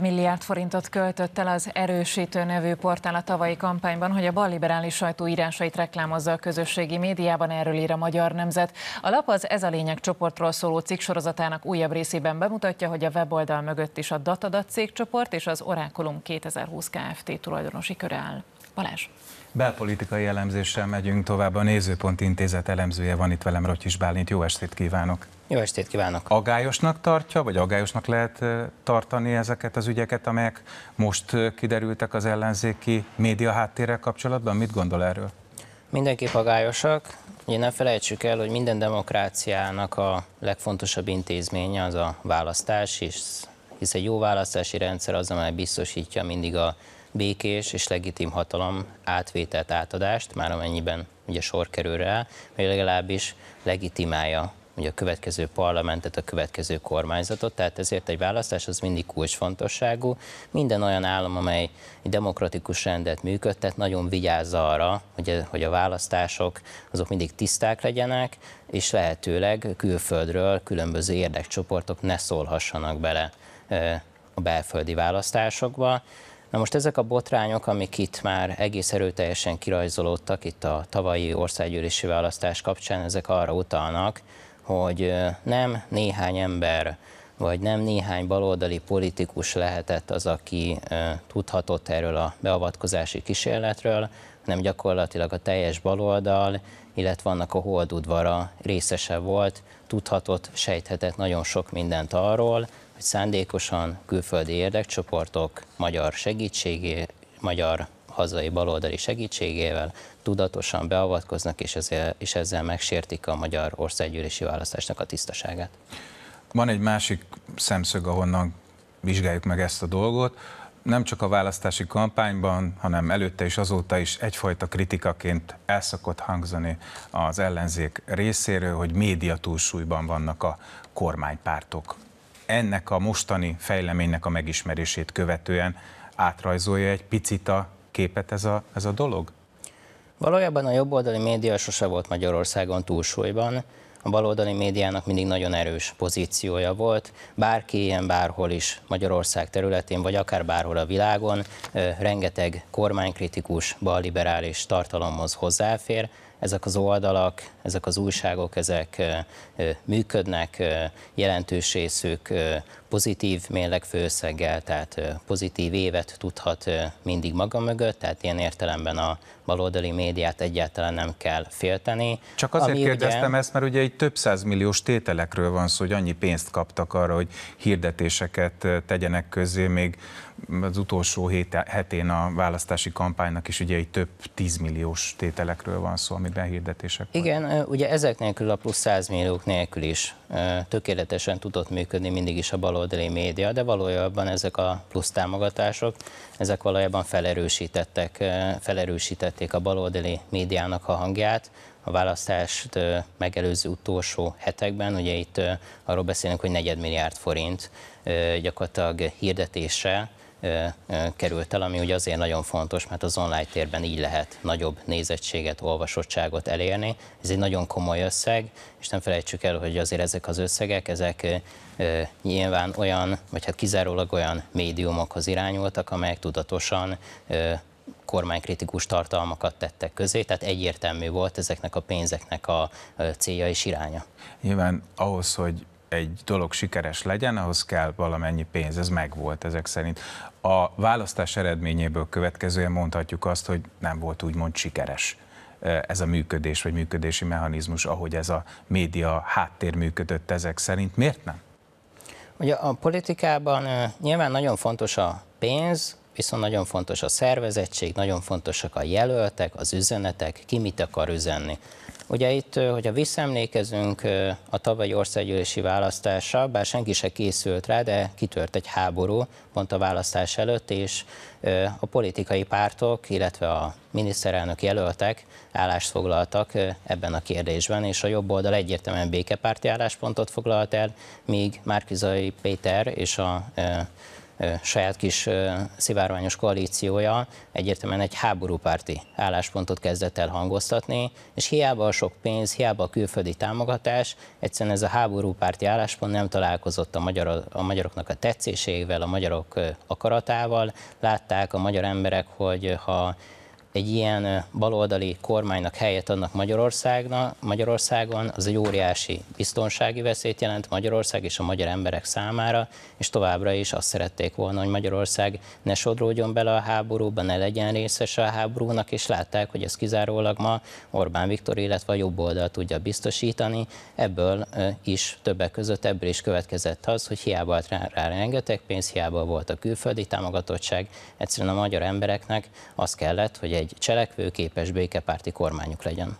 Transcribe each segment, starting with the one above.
milliárd forintot költött el az Erősítő nevű portál a tavalyi kampányban, hogy a balliberális sajtó írásait reklámozza a közösségi médiában, erről ír a Magyar Nemzet. A lap az Ez a lényeg csoportról szóló cikk sorozatának újabb részében bemutatja, hogy a weboldal mögött is a Datadat cégcsoport és az Orákulum 2020 Kft. tulajdonosi köre áll. Balázs. Belpolitikai elemzéssel megyünk tovább. A Nézőpont Intézet elemzője van itt velem, Rotyis Bálint. Jó estét kívánok! Jó estét kívánok! Agályosnak tartja, vagy agályosnak lehet tartani ezeket az ügyeket, amelyek most kiderültek az ellenzéki média háttérrel kapcsolatban? Mit gondol erről? Mindenképp agályosak. Ugye ne felejtsük el, hogy minden demokráciának a legfontosabb intézménye az a választás, hisz, hisz egy jó választási rendszer az, amely biztosítja mindig a békés és legitim hatalom átvételt, átadást, már amennyiben ugye sor kerül rá, vagy legalábbis legitimálja ugye a következő parlamentet, a következő kormányzatot, tehát ezért egy választás az mindig kulcsfontosságú. Minden olyan állam, amely egy demokratikus rendet működtet, nagyon vigyázza arra, hogy, e- hogy a választások azok mindig tiszták legyenek, és lehetőleg külföldről különböző érdekcsoportok ne szólhassanak bele e- a belföldi választásokba. Na most ezek a botrányok, amik itt már egész erőteljesen kirajzolódtak itt a tavalyi országgyűlési választás kapcsán, ezek arra utalnak, hogy nem néhány ember vagy nem néhány baloldali politikus lehetett az, aki tudhatott erről a beavatkozási kísérletről, hanem gyakorlatilag a teljes baloldal, illetve annak a holdudvara részese volt, tudhatott, sejthetett nagyon sok mindent arról, hogy szándékosan külföldi érdekcsoportok magyar segítségé, magyar hazai baloldali segítségével tudatosan beavatkoznak, és ezzel, és ezzel megsértik a magyar országgyűlési választásnak a tisztaságát. Van egy másik szemszög, ahonnan vizsgáljuk meg ezt a dolgot. Nem csak a választási kampányban, hanem előtte és azóta is egyfajta kritikaként elszokott hangzani az ellenzék részéről, hogy média túlsúlyban vannak a kormánypártok ennek a mostani fejleménynek a megismerését követően átrajzolja egy picit a képet ez a, ez a dolog? Valójában a jobboldali média sose volt Magyarországon túlsúlyban, a baloldali médiának mindig nagyon erős pozíciója volt. Bárki ilyen bárhol is Magyarország területén, vagy akár bárhol a világon, rengeteg kormánykritikus, balliberális tartalomhoz hozzáfér, ezek az oldalak, ezek az újságok, ezek működnek, jelentős részük pozitív mérlegfőszeggel, tehát pozitív évet tudhat mindig maga mögött, tehát ilyen értelemben a baloldali médiát egyáltalán nem kell félteni. Csak azért Ami kérdeztem ugye... ezt, mert ugye egy több százmilliós tételekről van szó, hogy annyi pénzt kaptak arra, hogy hirdetéseket tegyenek közé, még az utolsó hét, hetén a választási kampánynak is ugye egy több tízmilliós tételekről van szó, ami amiben hirdetések Igen, voltak. ugye ezek nélkül a plusz 100 milliók nélkül is tökéletesen tudott működni mindig is a baloldali média, de valójában ezek a plusz támogatások, ezek valójában felerősítettek, felerősítették a baloldali médiának a hangját, a választást megelőző utolsó hetekben, ugye itt arról beszélünk, hogy negyedmilliárd forint gyakorlatilag hirdetéssel, került el, ami ugye azért nagyon fontos, mert az online térben így lehet nagyobb nézettséget, olvasottságot elérni. Ez egy nagyon komoly összeg, és nem felejtsük el, hogy azért ezek az összegek, ezek nyilván olyan, vagy hát kizárólag olyan médiumokhoz irányultak, amelyek tudatosan kormánykritikus tartalmakat tettek közé, tehát egyértelmű volt ezeknek a pénzeknek a célja és iránya. Nyilván ahhoz, hogy egy dolog sikeres legyen, ahhoz kell valamennyi pénz, ez megvolt ezek szerint. A választás eredményéből következően mondhatjuk azt, hogy nem volt úgymond sikeres eh, ez a működés, vagy működési mechanizmus, ahogy ez a média háttér működött ezek szerint. Miért nem? Ugye a politikában eh, nyilván nagyon fontos a pénz, viszont nagyon fontos a szervezettség, nagyon fontosak a jelöltek, az üzenetek, ki mit akar üzenni. Ugye itt, hogyha visszaemlékezünk a tavalyi országgyűlési választásra, bár senki se készült rá, de kitört egy háború pont a választás előtt, és a politikai pártok, illetve a miniszterelnök jelöltek állást foglaltak ebben a kérdésben, és a jobb oldal egyértelműen békepárti álláspontot foglalt el, míg Márkizai Péter és a saját kis szivárványos koalíciója egyértelműen egy háborúpárti álláspontot kezdett el hangoztatni, és hiába a sok pénz, hiába a külföldi támogatás, egyszerűen ez a háborúpárti álláspont nem találkozott a, magyar, a magyaroknak a tetszésével, a magyarok akaratával. Látták a magyar emberek, hogy ha egy ilyen baloldali kormánynak helyet adnak Magyarországnak, Magyarországon, az egy óriási biztonsági veszélyt jelent Magyarország és a magyar emberek számára, és továbbra is azt szerették volna, hogy Magyarország ne sodródjon bele a háborúba, ne legyen részes a háborúnak, és látták, hogy ez kizárólag ma Orbán Viktor, illetve a jobb oldal tudja biztosítani. Ebből is többek között ebből is következett az, hogy hiába állt rá, rá rengeteg pénz, hiába volt a külföldi támogatottság, egyszerűen a magyar embereknek az kellett, hogy egy cselekvőképes békepárti kormányuk legyen.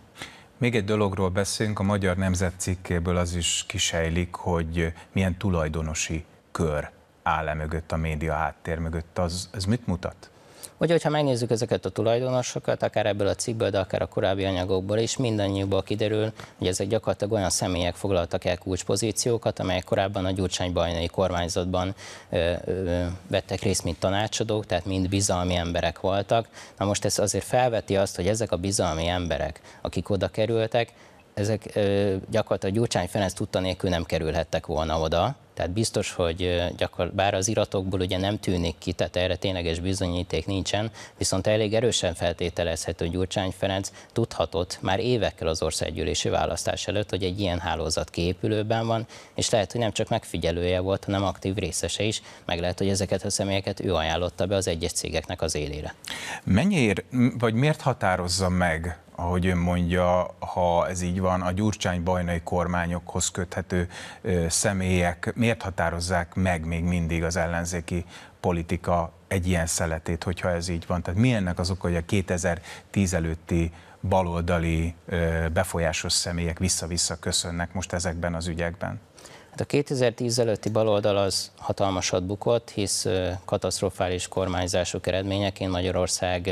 Még egy dologról beszélünk, a Magyar Nemzet cikkéből az is kisejlik, hogy milyen tulajdonosi kör áll -e mögött, a média háttér mögött, az, ez mit mutat? Ugye, hogyha megnézzük ezeket a tulajdonosokat, akár ebből a cikkből, de akár a korábbi anyagokból is, mindannyiukból kiderül, hogy ezek gyakorlatilag olyan személyek foglaltak el kulcspozíciókat, amelyek korábban a bajnai kormányzatban ö, ö, vettek részt, mint tanácsadók, tehát mind bizalmi emberek voltak. Na most ez azért felveti azt, hogy ezek a bizalmi emberek, akik oda kerültek, ezek gyakorlatilag Gyurcsány Ferenc tudta nélkül nem kerülhettek volna oda. Tehát biztos, hogy gyakor, bár az iratokból ugye nem tűnik ki, tehát erre tényleges bizonyíték nincsen, viszont elég erősen feltételezhető Gyurcsány Ferenc tudhatott már évekkel az országgyűlési választás előtt, hogy egy ilyen hálózat kiépülőben van, és lehet, hogy nem csak megfigyelője volt, hanem aktív részese is, meg lehet, hogy ezeket a személyeket ő ajánlotta be az egyes cégeknek az élére. Mennyire, vagy miért határozza meg ahogy ön mondja, ha ez így van, a gyurcsány-bajnai kormányokhoz köthető személyek miért határozzák meg még mindig az ellenzéki politika egy ilyen szeletét, hogyha ez így van? Tehát mi ennek az oka, hogy a 2010 előtti baloldali befolyásos személyek vissza-vissza köszönnek most ezekben az ügyekben? Hát a 2010 előtti baloldal az hatalmasat bukott, hisz katasztrofális kormányzások eredményeként Magyarország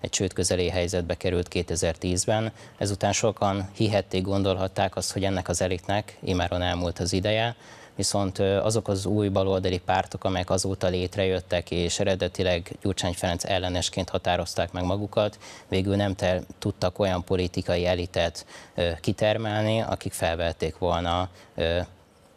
egy csőd közeli helyzetbe került 2010-ben. Ezután sokan hihették, gondolhatták azt, hogy ennek az elitnek imáron elmúlt az ideje, viszont azok az új baloldali pártok, amelyek azóta létrejöttek, és eredetileg Gyurcsány Ferenc ellenesként határozták meg magukat, végül nem ter- tudtak olyan politikai elitet ö, kitermelni, akik felvették volna ö,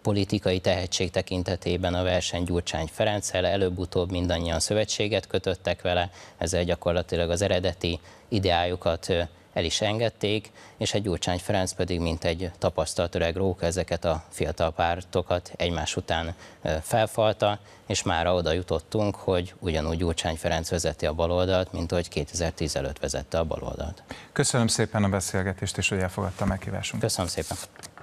politikai tehetség tekintetében a verseny Gyurcsány Ferenccel, előbb-utóbb mindannyian szövetséget kötöttek vele, ezzel gyakorlatilag az eredeti ideájukat el is engedték, és egy Gyurcsány Ferenc pedig, mint egy tapasztalt öreg róka, ezeket a fiatal pártokat egymás után felfalta, és már oda jutottunk, hogy ugyanúgy Gyurcsány Ferenc vezeti a baloldalt, mint ahogy 2015 vezette a baloldalt. Köszönöm szépen a beszélgetést, és hogy elfogadta meghívásunkat. Köszönöm szépen.